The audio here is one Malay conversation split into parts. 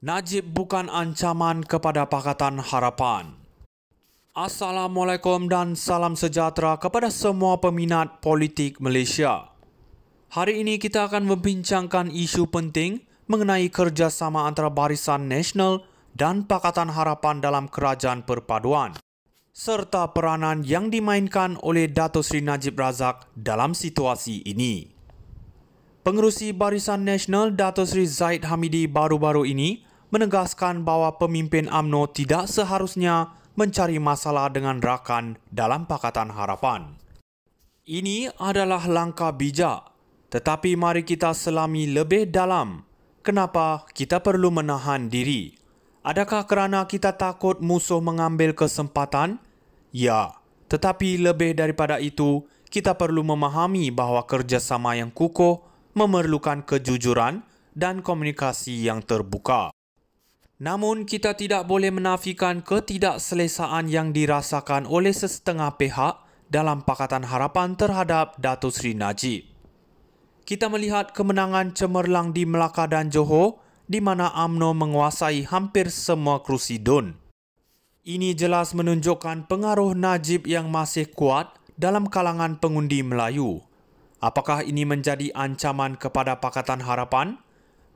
Najib bukan ancaman kepada Pakatan Harapan. Assalamualaikum dan salam sejahtera kepada semua peminat politik Malaysia. Hari ini kita akan membincangkan isu penting mengenai kerjasama antara Barisan Nasional dan Pakatan Harapan dalam Kerajaan Perpaduan serta peranan yang dimainkan oleh Dato Sri Najib Razak dalam situasi ini. Pengerusi Barisan Nasional Dato Sri Zaid Hamidi baru-baru ini menegaskan bahawa pemimpin AMNO tidak seharusnya mencari masalah dengan rakan dalam Pakatan Harapan. Ini adalah langkah bijak, tetapi mari kita selami lebih dalam kenapa kita perlu menahan diri. Adakah kerana kita takut musuh mengambil kesempatan? Ya, tetapi lebih daripada itu, kita perlu memahami bahawa kerjasama yang kukuh memerlukan kejujuran dan komunikasi yang terbuka. Namun kita tidak boleh menafikan ketidakselesaan yang dirasakan oleh sesetengah pihak dalam Pakatan Harapan terhadap Dato Sri Najib. Kita melihat kemenangan cemerlang di Melaka dan Johor di mana AMNO menguasai hampir semua kerusi DUN. Ini jelas menunjukkan pengaruh Najib yang masih kuat dalam kalangan pengundi Melayu. Apakah ini menjadi ancaman kepada Pakatan Harapan?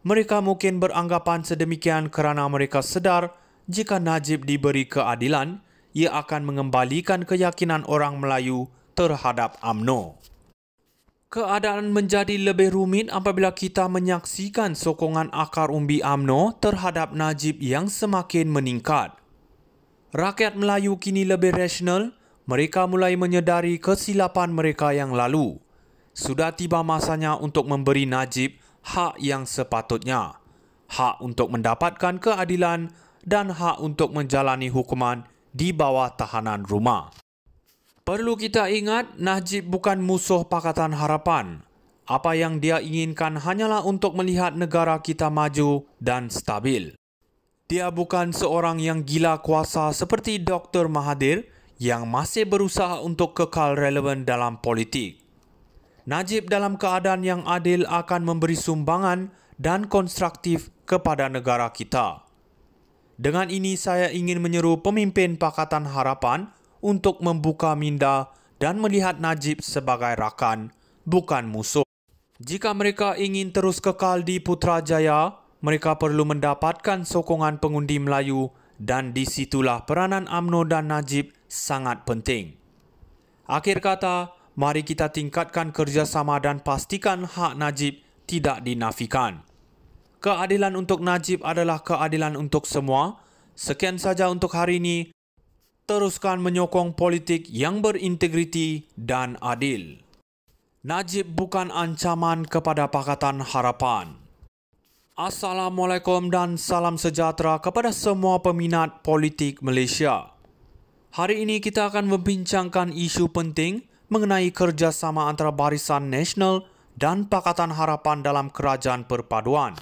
mereka mungkin beranggapan sedemikian kerana mereka sedar jika Najib diberi keadilan, ia akan mengembalikan keyakinan orang Melayu terhadap AMNO. Keadaan menjadi lebih rumit apabila kita menyaksikan sokongan akar umbi AMNO terhadap Najib yang semakin meningkat. Rakyat Melayu kini lebih rasional, mereka mulai menyedari kesilapan mereka yang lalu. Sudah tiba masanya untuk memberi Najib hak yang sepatutnya, hak untuk mendapatkan keadilan dan hak untuk menjalani hukuman di bawah tahanan rumah. Perlu kita ingat, Najib bukan musuh Pakatan Harapan. Apa yang dia inginkan hanyalah untuk melihat negara kita maju dan stabil. Dia bukan seorang yang gila kuasa seperti Dr. Mahathir yang masih berusaha untuk kekal relevan dalam politik. Najib dalam keadaan yang adil akan memberi sumbangan dan konstruktif kepada negara kita. Dengan ini saya ingin menyeru pemimpin Pakatan Harapan untuk membuka minda dan melihat Najib sebagai rakan, bukan musuh. Jika mereka ingin terus kekal di Putrajaya, mereka perlu mendapatkan sokongan pengundi Melayu dan di situlah peranan AMNO dan Najib sangat penting. Akhir kata, mari kita tingkatkan kerjasama dan pastikan hak Najib tidak dinafikan. Keadilan untuk Najib adalah keadilan untuk semua. Sekian saja untuk hari ini. Teruskan menyokong politik yang berintegriti dan adil. Najib bukan ancaman kepada Pakatan Harapan. Assalamualaikum dan salam sejahtera kepada semua peminat politik Malaysia. Hari ini kita akan membincangkan isu penting mengenai kerjasama antara Barisan Nasional dan Pakatan Harapan dalam Kerajaan Perpaduan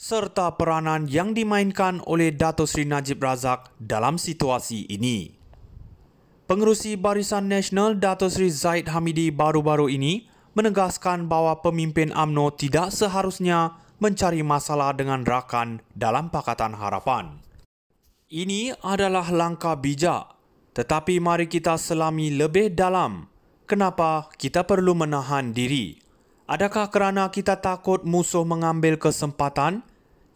serta peranan yang dimainkan oleh Dato Sri Najib Razak dalam situasi ini. Pengerusi Barisan Nasional Dato Sri Zaid Hamidi baru-baru ini menegaskan bahawa pemimpin AMNO tidak seharusnya mencari masalah dengan rakan dalam Pakatan Harapan. Ini adalah langkah bijak, tetapi mari kita selami lebih dalam kenapa kita perlu menahan diri? Adakah kerana kita takut musuh mengambil kesempatan?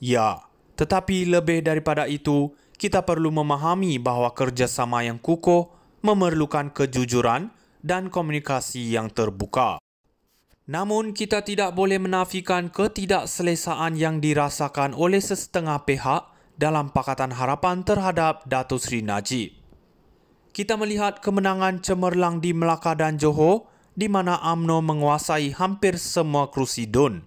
Ya, tetapi lebih daripada itu, kita perlu memahami bahawa kerjasama yang kukuh memerlukan kejujuran dan komunikasi yang terbuka. Namun, kita tidak boleh menafikan ketidakselesaan yang dirasakan oleh sesetengah pihak dalam Pakatan Harapan terhadap Datuk Sri Najib kita melihat kemenangan cemerlang di Melaka dan Johor di mana AMNO menguasai hampir semua kerusi DUN.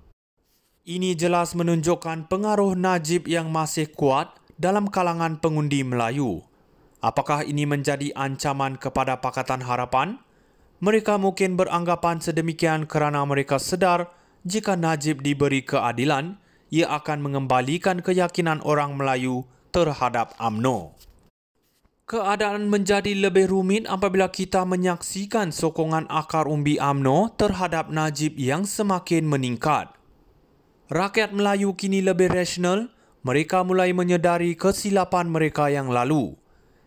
Ini jelas menunjukkan pengaruh Najib yang masih kuat dalam kalangan pengundi Melayu. Apakah ini menjadi ancaman kepada Pakatan Harapan? Mereka mungkin beranggapan sedemikian kerana mereka sedar jika Najib diberi keadilan, ia akan mengembalikan keyakinan orang Melayu terhadap AMNO keadaan menjadi lebih rumit apabila kita menyaksikan sokongan akar umbi AMNO terhadap Najib yang semakin meningkat. Rakyat Melayu kini lebih rasional, mereka mulai menyedari kesilapan mereka yang lalu.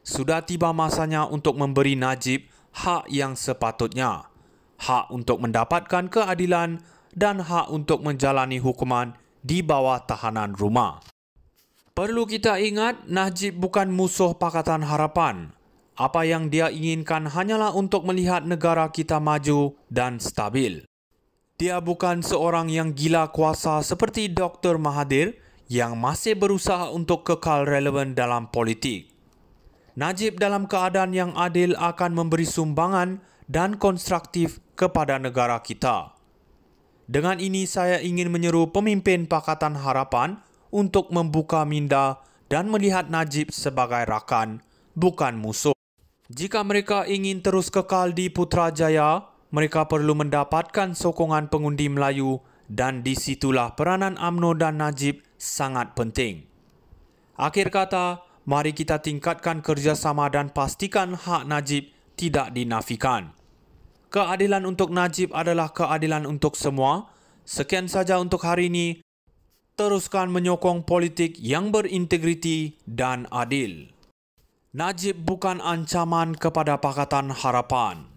Sudah tiba masanya untuk memberi Najib hak yang sepatutnya. Hak untuk mendapatkan keadilan dan hak untuk menjalani hukuman di bawah tahanan rumah. Perlu kita ingat Najib bukan musuh Pakatan Harapan. Apa yang dia inginkan hanyalah untuk melihat negara kita maju dan stabil. Dia bukan seorang yang gila kuasa seperti Dr. Mahathir yang masih berusaha untuk kekal relevan dalam politik. Najib dalam keadaan yang adil akan memberi sumbangan dan konstruktif kepada negara kita. Dengan ini saya ingin menyeru pemimpin Pakatan Harapan – untuk membuka minda dan melihat Najib sebagai rakan, bukan musuh. Jika mereka ingin terus kekal di Putrajaya, mereka perlu mendapatkan sokongan pengundi Melayu dan di situlah peranan AMNO dan Najib sangat penting. Akhir kata, mari kita tingkatkan kerjasama dan pastikan hak Najib tidak dinafikan. Keadilan untuk Najib adalah keadilan untuk semua. Sekian saja untuk hari ini teruskan menyokong politik yang berintegriti dan adil. Najib bukan ancaman kepada Pakatan Harapan.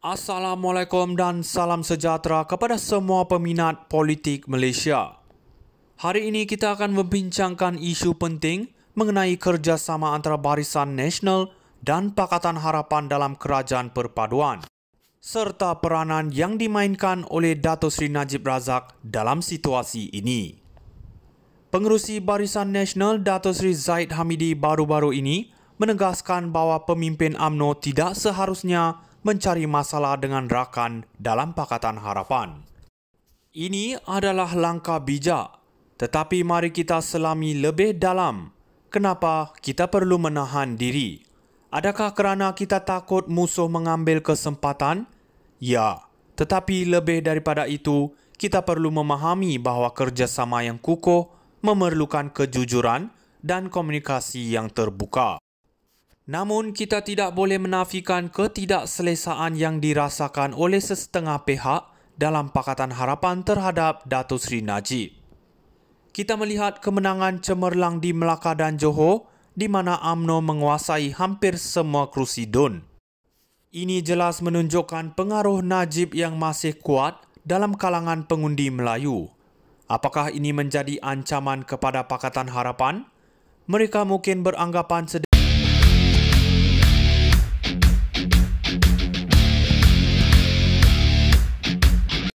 Assalamualaikum dan salam sejahtera kepada semua peminat politik Malaysia. Hari ini kita akan membincangkan isu penting mengenai kerjasama antara Barisan Nasional dan Pakatan Harapan dalam Kerajaan Perpaduan serta peranan yang dimainkan oleh Dato Sri Najib Razak dalam situasi ini. Pengerusi Barisan Nasional Dato Sri Zaid Hamidi baru-baru ini menegaskan bahawa pemimpin AMNO tidak seharusnya mencari masalah dengan rakan dalam Pakatan Harapan. Ini adalah langkah bijak, tetapi mari kita selami lebih dalam kenapa kita perlu menahan diri. Adakah kerana kita takut musuh mengambil kesempatan? Ya, tetapi lebih daripada itu, kita perlu memahami bahawa kerjasama yang kukuh memerlukan kejujuran dan komunikasi yang terbuka. Namun kita tidak boleh menafikan ketidakselesaan yang dirasakan oleh sesetengah pihak dalam Pakatan Harapan terhadap Datuk Seri Najib. Kita melihat kemenangan cemerlang di Melaka dan Johor di mana AMNO menguasai hampir semua kerusi DUN. Ini jelas menunjukkan pengaruh Najib yang masih kuat dalam kalangan pengundi Melayu Apakah ini menjadi ancaman kepada Pakatan Harapan? Mereka mungkin beranggapan sedemikian.